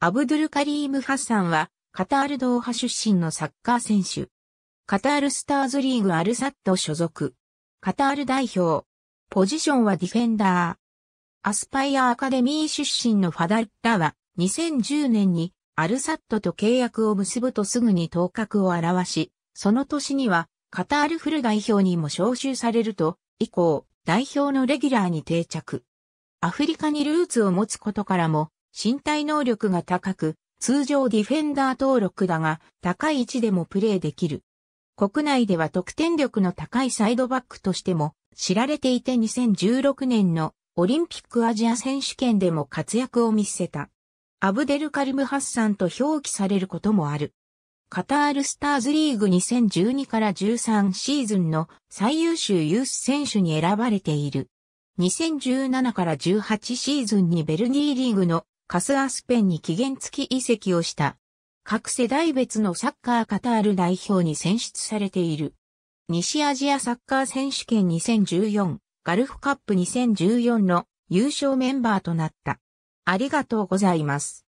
アブドゥルカリーム・ハッサンは、カタールドーハ出身のサッカー選手。カタールスターズリーグアルサット所属。カタール代表。ポジションはディフェンダー。アスパイアアカデミー出身のファダッラは、2010年にアルサットと契約を結ぶとすぐに頭角を表し、その年にはカタールフル代表にも招集されると、以降、代表のレギュラーに定着。アフリカにルーツを持つことからも、身体能力が高く、通常ディフェンダー登録だが、高い位置でもプレーできる。国内では得点力の高いサイドバックとしても知られていて2016年のオリンピックアジア選手権でも活躍を見せた。アブデルカリム・ハッサンと表記されることもある。カタールスターズリーグ2012から13シーズンの最優秀ユース選手に選ばれている。2017から18シーズンにベルギーリーグのカス・アスペンに期限付き移籍をした。各世代別のサッカーカタール代表に選出されている。西アジアサッカー選手権2014ガルフカップ2014の優勝メンバーとなった。ありがとうございます。